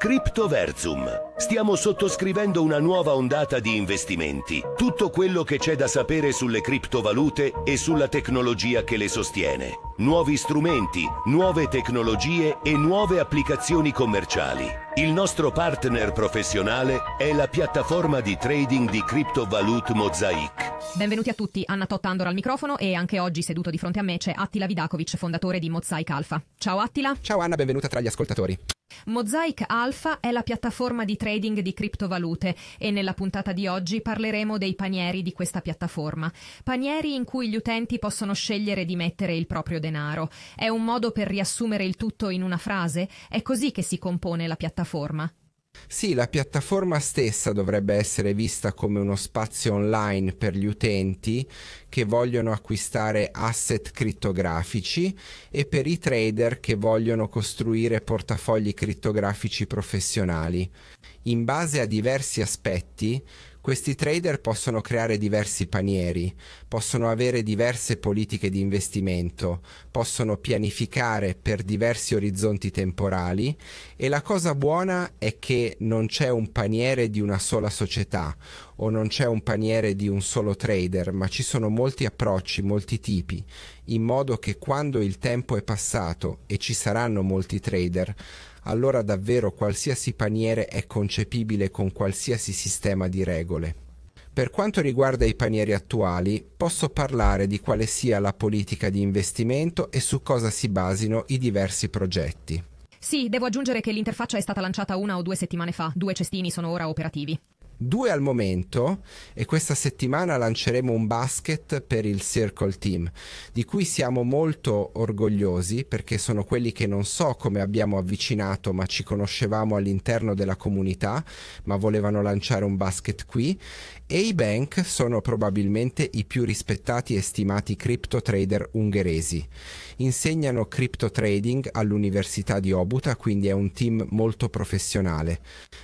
Cryptoversum. Stiamo sottoscrivendo una nuova ondata di investimenti. Tutto quello che c'è da sapere sulle criptovalute e sulla tecnologia che le sostiene. Nuovi strumenti, nuove tecnologie e nuove applicazioni commerciali. Il nostro partner professionale è la piattaforma di trading di criptovalute Mosaic. Benvenuti a tutti, Anna Tottandor al microfono e anche oggi seduto di fronte a me c'è Attila Vidakovic, fondatore di Mosaic Alpha. Ciao Attila. Ciao Anna, benvenuta tra gli ascoltatori. Mosaic Alpha è la piattaforma di trading di criptovalute e nella puntata di oggi parleremo dei panieri di questa piattaforma. Panieri in cui gli utenti possono scegliere di mettere il proprio denaro. È un modo per riassumere il tutto in una frase? È così che si compone la piattaforma. Sì, la piattaforma stessa dovrebbe essere vista come uno spazio online per gli utenti che vogliono acquistare asset crittografici e per i trader che vogliono costruire portafogli crittografici professionali. In base a diversi aspetti, questi trader possono creare diversi panieri, possono avere diverse politiche di investimento, possono pianificare per diversi orizzonti temporali e la cosa buona è che non c'è un paniere di una sola società o non c'è un paniere di un solo trader, ma ci sono molti approcci, molti tipi in modo che quando il tempo è passato e ci saranno molti trader, allora davvero qualsiasi paniere è concepibile con qualsiasi sistema di regole. Per quanto riguarda i panieri attuali, posso parlare di quale sia la politica di investimento e su cosa si basino i diversi progetti. Sì, devo aggiungere che l'interfaccia è stata lanciata una o due settimane fa, due cestini sono ora operativi due al momento e questa settimana lanceremo un basket per il Circle Team, di cui siamo molto orgogliosi perché sono quelli che non so come abbiamo avvicinato, ma ci conoscevamo all'interno della comunità, ma volevano lanciare un basket qui e i bank sono probabilmente i più rispettati e stimati crypto trader ungheresi. Insegnano crypto trading all'Università di Obuta, quindi è un team molto professionale.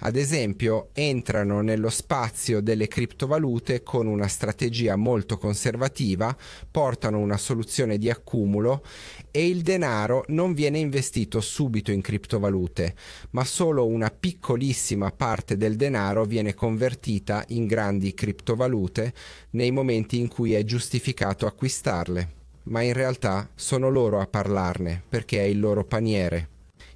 Ad esempio, entrano nello spazio delle criptovalute con una strategia molto conservativa, portano una soluzione di accumulo e il denaro non viene investito subito in criptovalute, ma solo una piccolissima parte del denaro viene convertita in grandi criptovalute nei momenti in cui è giustificato acquistarle ma in realtà sono loro a parlarne perché è il loro paniere.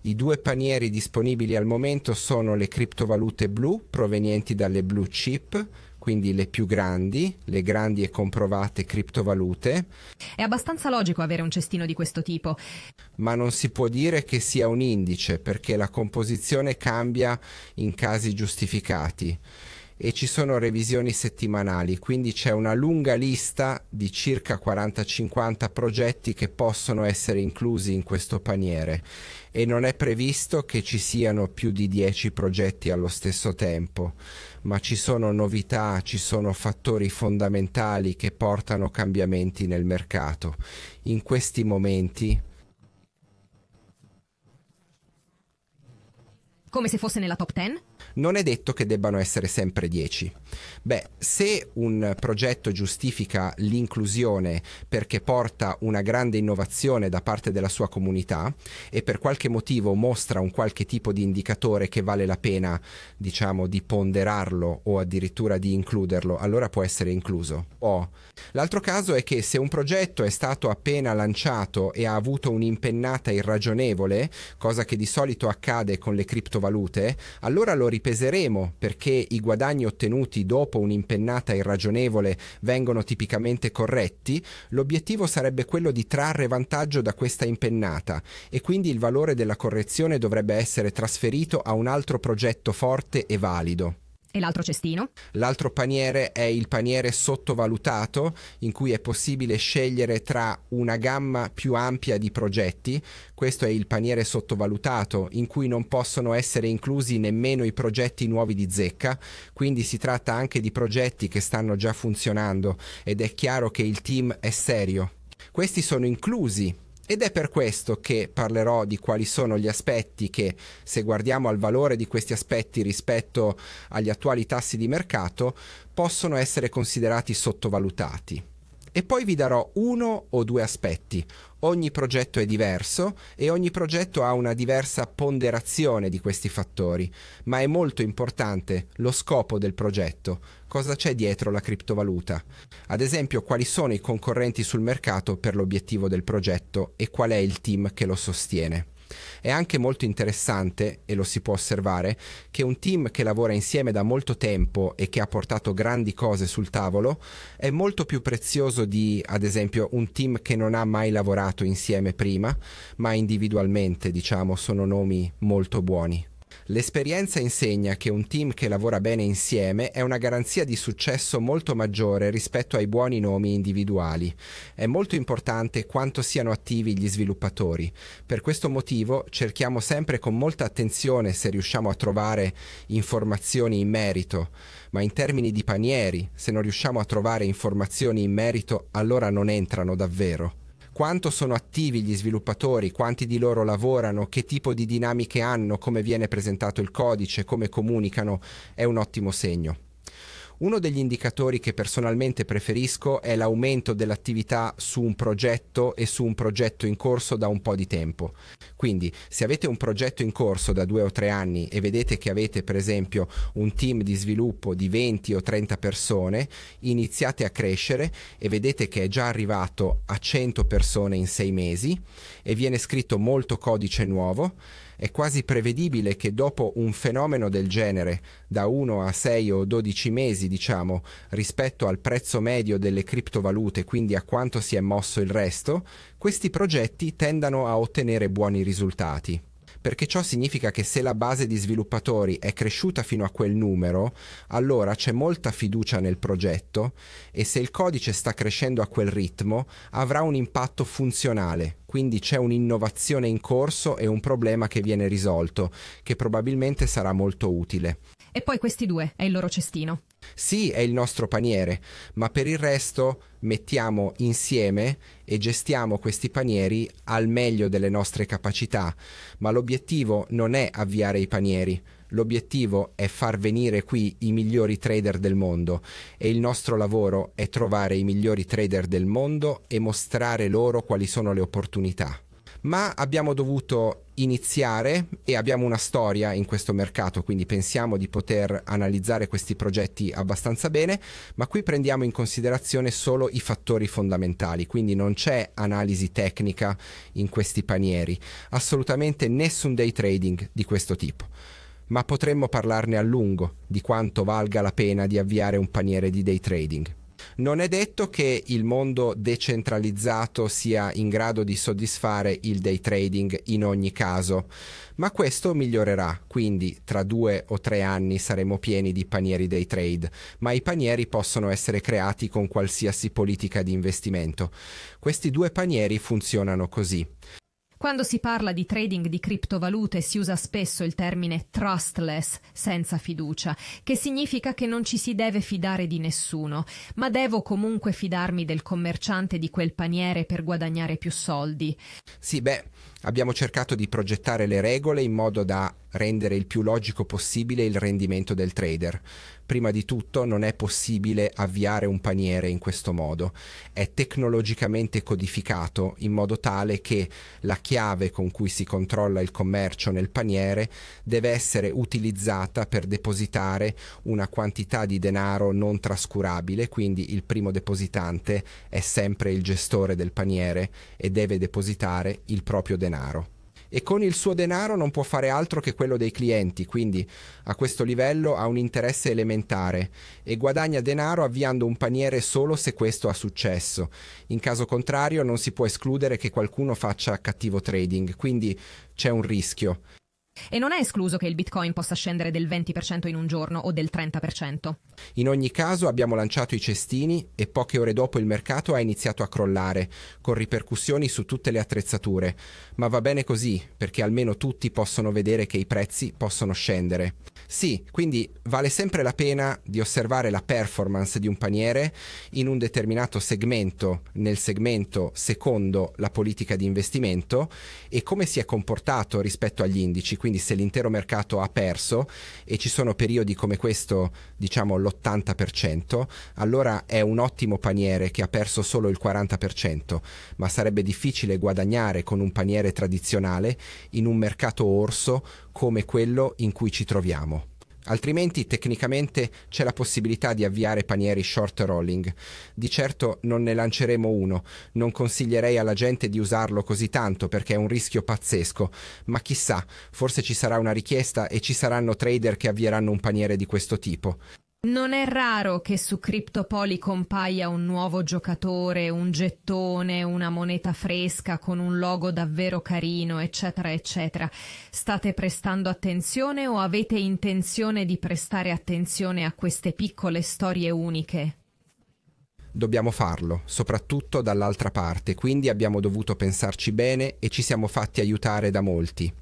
I due panieri disponibili al momento sono le criptovalute blu provenienti dalle blue chip, quindi le più grandi, le grandi e comprovate criptovalute. È abbastanza logico avere un cestino di questo tipo. Ma non si può dire che sia un indice perché la composizione cambia in casi giustificati e ci sono revisioni settimanali, quindi c'è una lunga lista di circa 40-50 progetti che possono essere inclusi in questo paniere e non è previsto che ci siano più di 10 progetti allo stesso tempo, ma ci sono novità, ci sono fattori fondamentali che portano cambiamenti nel mercato. In questi momenti come se fosse nella top 10? non è detto che debbano essere sempre 10. Beh, se un progetto giustifica l'inclusione perché porta una grande innovazione da parte della sua comunità e per qualche motivo mostra un qualche tipo di indicatore che vale la pena, diciamo, di ponderarlo o addirittura di includerlo, allora può essere incluso. Oh. L'altro caso è che se un progetto è stato appena lanciato e ha avuto un'impennata irragionevole, cosa che di solito accade con le criptovalute, allora lo ripeto peseremo perché i guadagni ottenuti dopo un'impennata irragionevole vengono tipicamente corretti, l'obiettivo sarebbe quello di trarre vantaggio da questa impennata e quindi il valore della correzione dovrebbe essere trasferito a un altro progetto forte e valido. E l'altro cestino? L'altro paniere è il paniere sottovalutato, in cui è possibile scegliere tra una gamma più ampia di progetti. Questo è il paniere sottovalutato, in cui non possono essere inclusi nemmeno i progetti nuovi di zecca, quindi si tratta anche di progetti che stanno già funzionando ed è chiaro che il team è serio. Questi sono inclusi ed è per questo che parlerò di quali sono gli aspetti che, se guardiamo al valore di questi aspetti rispetto agli attuali tassi di mercato, possono essere considerati sottovalutati e poi vi darò uno o due aspetti. Ogni progetto è diverso e ogni progetto ha una diversa ponderazione di questi fattori, ma è molto importante lo scopo del progetto, cosa c'è dietro la criptovaluta. Ad esempio, quali sono i concorrenti sul mercato per l'obiettivo del progetto e qual è il team che lo sostiene. È anche molto interessante, e lo si può osservare, che un team che lavora insieme da molto tempo e che ha portato grandi cose sul tavolo è molto più prezioso di, ad esempio, un team che non ha mai lavorato insieme prima, ma individualmente, diciamo, sono nomi molto buoni. L'esperienza insegna che un team che lavora bene insieme è una garanzia di successo molto maggiore rispetto ai buoni nomi individuali. È molto importante quanto siano attivi gli sviluppatori. Per questo motivo cerchiamo sempre con molta attenzione se riusciamo a trovare informazioni in merito, ma in termini di panieri, se non riusciamo a trovare informazioni in merito, allora non entrano davvero quanto sono attivi gli sviluppatori, quanti di loro lavorano, che tipo di dinamiche hanno, come viene presentato il codice, come comunicano, è un ottimo segno. Uno degli indicatori che personalmente preferisco è l'aumento dell'attività su un progetto e su un progetto in corso da un po' di tempo. Quindi se avete un progetto in corso da due o tre anni e vedete che avete per esempio un team di sviluppo di 20 o 30 persone, iniziate a crescere e vedete che è già arrivato a 100 persone in sei mesi e viene scritto molto codice nuovo è quasi prevedibile che dopo un fenomeno del genere, da 1 a 6 o 12 mesi diciamo, rispetto al prezzo medio delle criptovalute, quindi a quanto si è mosso il resto, questi progetti tendano a ottenere buoni risultati perché ciò significa che se la base di sviluppatori è cresciuta fino a quel numero, allora c'è molta fiducia nel progetto e se il codice sta crescendo a quel ritmo avrà un impatto funzionale, quindi c'è un'innovazione in corso e un problema che viene risolto, che probabilmente sarà molto utile. E poi questi due è il loro cestino. Sì, è il nostro paniere, ma per il resto mettiamo insieme e gestiamo questi panieri al meglio delle nostre capacità, ma l'obiettivo non è avviare i panieri, l'obiettivo è far venire qui i migliori trader del mondo e il nostro lavoro è trovare i migliori trader del mondo e mostrare loro quali sono le opportunità ma abbiamo dovuto iniziare e abbiamo una storia in questo mercato, quindi pensiamo di poter analizzare questi progetti abbastanza bene, ma qui prendiamo in considerazione solo i fattori fondamentali, quindi non c'è analisi tecnica in questi panieri, assolutamente nessun day trading di questo tipo. Ma potremmo parlarne a lungo di quanto valga la pena di avviare un paniere di day trading non è detto che il mondo decentralizzato sia in grado di soddisfare il day trading in ogni caso, ma questo migliorerà, quindi tra due o tre anni saremo pieni di panieri day trade, ma i panieri possono essere creati con qualsiasi politica di investimento. Questi due panieri funzionano così. Quando si parla di trading di criptovalute si usa spesso il termine trustless, senza fiducia, che significa che non ci si deve fidare di nessuno, ma devo comunque fidarmi del commerciante di quel paniere per guadagnare più soldi. Sì, beh, abbiamo cercato di progettare le regole in modo da rendere il più logico possibile il rendimento del trader. Prima di tutto non è possibile avviare un paniere in questo modo, è tecnologicamente codificato in modo tale che la chiave con cui si controlla il commercio nel paniere deve essere utilizzata per depositare una quantità di denaro non trascurabile, quindi il primo depositante è sempre il gestore del paniere e deve depositare il proprio denaro denaro e con il suo denaro non può fare altro che quello dei clienti, quindi a questo livello ha un interesse elementare e guadagna denaro avviando un paniere solo se questo ha successo. In caso contrario non si può escludere che qualcuno faccia cattivo trading, quindi c'è un rischio. E non è escluso che il Bitcoin possa scendere del 20% in un giorno o del 30%. In ogni caso abbiamo lanciato i cestini e poche ore dopo il mercato ha iniziato a crollare, con ripercussioni su tutte le attrezzature. Ma va bene così, perché almeno tutti possono vedere che i prezzi possono scendere. Sì, quindi vale sempre la pena di osservare la performance di un paniere in un determinato segmento, nel segmento secondo la politica di investimento, e come si è comportato rispetto agli indici quindi se l'intero mercato ha perso e ci sono periodi come questo, diciamo l'80%, allora è un ottimo paniere che ha perso solo il 40%, ma sarebbe difficile guadagnare con un paniere tradizionale in un mercato orso come quello in cui ci troviamo. Altrimenti tecnicamente c'è la possibilità di avviare panieri short rolling. Di certo non ne lanceremo uno, non consiglierei alla gente di usarlo così tanto perché è un rischio pazzesco, ma chissà, forse ci sarà una richiesta e ci saranno trader che avvieranno un paniere di questo tipo. Non è raro che su Cryptopoly compaia un nuovo giocatore, un gettone, una moneta fresca con un logo davvero carino, eccetera, eccetera. State prestando attenzione o avete intenzione di prestare attenzione a queste piccole storie uniche? Dobbiamo farlo, soprattutto dall'altra parte, quindi abbiamo dovuto pensarci bene e ci siamo fatti aiutare da molti.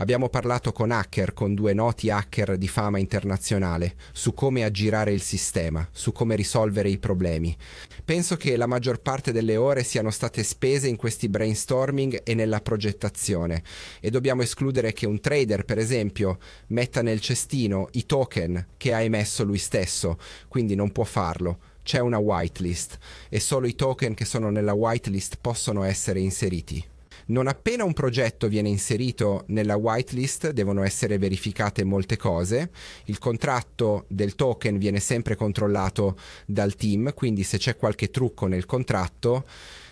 Abbiamo parlato con hacker, con due noti hacker di fama internazionale, su come aggirare il sistema, su come risolvere i problemi. Penso che la maggior parte delle ore siano state spese in questi brainstorming e nella progettazione e dobbiamo escludere che un trader, per esempio, metta nel cestino i token che ha emesso lui stesso, quindi non può farlo c'è una whitelist e solo i token che sono nella whitelist possono essere inseriti. Non appena un progetto viene inserito nella whitelist devono essere verificate molte cose, il contratto del token viene sempre controllato dal team, quindi se c'è qualche trucco nel contratto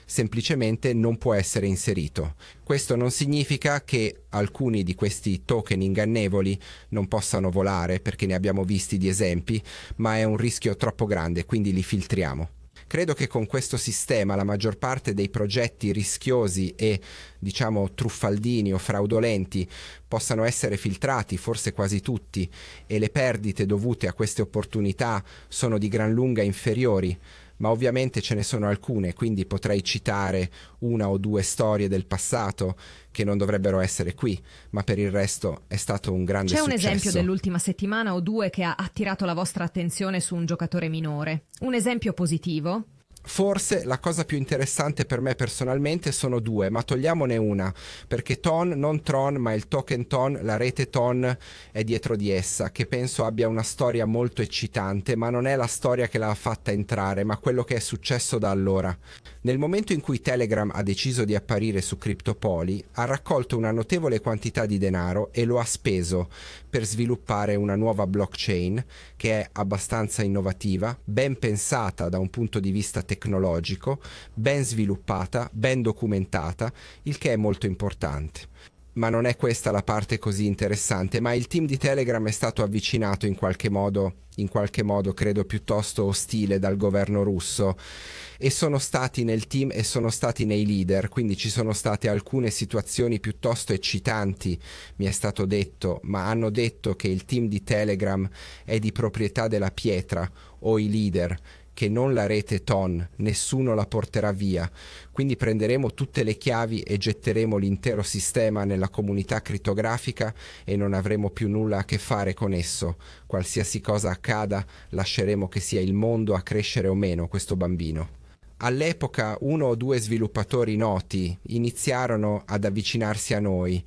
semplicemente non può essere inserito. Questo non significa che alcuni di questi token ingannevoli non possano volare, perché ne abbiamo visti di esempi, ma è un rischio troppo grande, quindi li filtriamo. Credo che con questo sistema la maggior parte dei progetti rischiosi e diciamo truffaldini o fraudolenti possano essere filtrati, forse quasi tutti, e le perdite dovute a queste opportunità sono di gran lunga inferiori ma ovviamente ce ne sono alcune, quindi potrei citare una o due storie del passato che non dovrebbero essere qui, ma per il resto è stato un grande successo. C'è un esempio dell'ultima settimana o due che ha attirato la vostra attenzione su un giocatore minore? Un esempio positivo? Forse la cosa più interessante per me personalmente sono due, ma togliamone una, perché Ton, non Tron, ma il token Ton, la rete Ton è dietro di essa, che penso abbia una storia molto eccitante, ma non è la storia che l'ha fatta entrare, ma quello che è successo da allora. Nel momento in cui Telegram ha deciso di apparire su CryptoPoli, ha raccolto una notevole quantità di denaro e lo ha speso per sviluppare una nuova blockchain, che è abbastanza innovativa, ben pensata da un punto di vista tecnologico, tecnologico, ben sviluppata, ben documentata, il che è molto importante ma non è questa la parte così interessante, ma il team di Telegram è stato avvicinato in qualche modo, in qualche modo credo piuttosto ostile dal governo russo e sono stati nel team e sono stati nei leader, quindi ci sono state alcune situazioni piuttosto eccitanti, mi è stato detto, ma hanno detto che il team di Telegram è di proprietà della pietra o i leader che non la rete TON, nessuno la porterà via. Quindi prenderemo tutte le chiavi e getteremo l'intero sistema nella comunità crittografica e non avremo più nulla a che fare con esso. Qualsiasi cosa accada, lasceremo che sia il mondo a crescere o meno questo bambino all'epoca uno o due sviluppatori noti iniziarono ad avvicinarsi a noi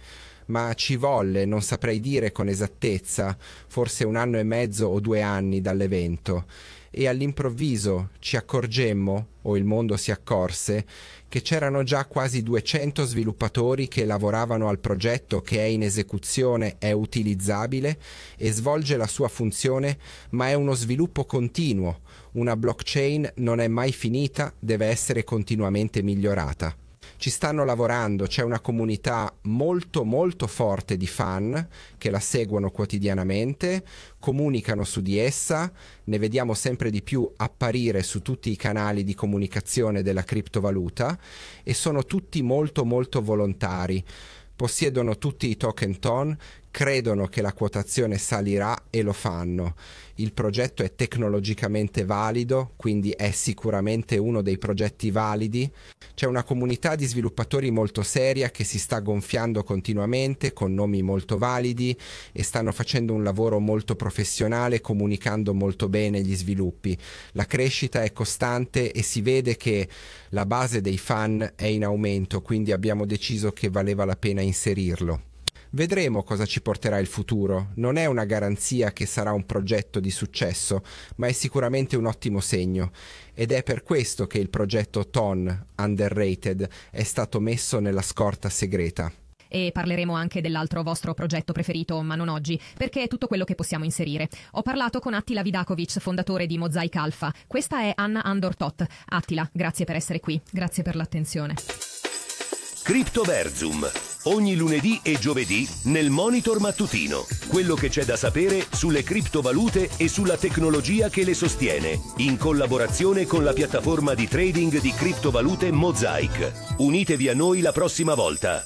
ma ci volle, non saprei dire con esattezza, forse un anno e mezzo o due anni dall'evento e all'improvviso ci accorgemmo, o il mondo si accorse, che c'erano già quasi 200 sviluppatori che lavoravano al progetto che è in esecuzione, è utilizzabile e svolge la sua funzione, ma è uno sviluppo continuo. Una blockchain non è mai finita, deve essere continuamente migliorata ci stanno lavorando, c'è una comunità molto molto forte di fan che la seguono quotidianamente, comunicano su di essa, ne vediamo sempre di più apparire su tutti i canali di comunicazione della criptovaluta e sono tutti molto molto volontari. Possiedono tutti i token ton credono che la quotazione salirà e lo fanno. Il progetto è tecnologicamente valido, quindi è sicuramente uno dei progetti validi. C'è una comunità di sviluppatori molto seria che si sta gonfiando continuamente con nomi molto validi e stanno facendo un lavoro molto professionale comunicando molto bene gli sviluppi. La crescita è costante e si vede che la base dei fan è in aumento, quindi abbiamo deciso che valeva la pena inserirlo. Vedremo cosa ci porterà il futuro. Non è una garanzia che sarà un progetto di successo, ma è sicuramente un ottimo segno. Ed è per questo che il progetto TON, underrated, è stato messo nella scorta segreta e parleremo anche dell'altro vostro progetto preferito, ma non oggi, perché è tutto quello che possiamo inserire. Ho parlato con Attila Vidakovic, fondatore di Mosaic Alpha. Questa è Anna Andortot. Attila, grazie per essere qui, grazie per l'attenzione. CryptoVersum ogni lunedì e giovedì nel Monitor Mattutino. Quello che c'è da sapere sulle criptovalute e sulla tecnologia che le sostiene, in collaborazione con la piattaforma di trading di criptovalute Mosaic. Unitevi a noi la prossima volta.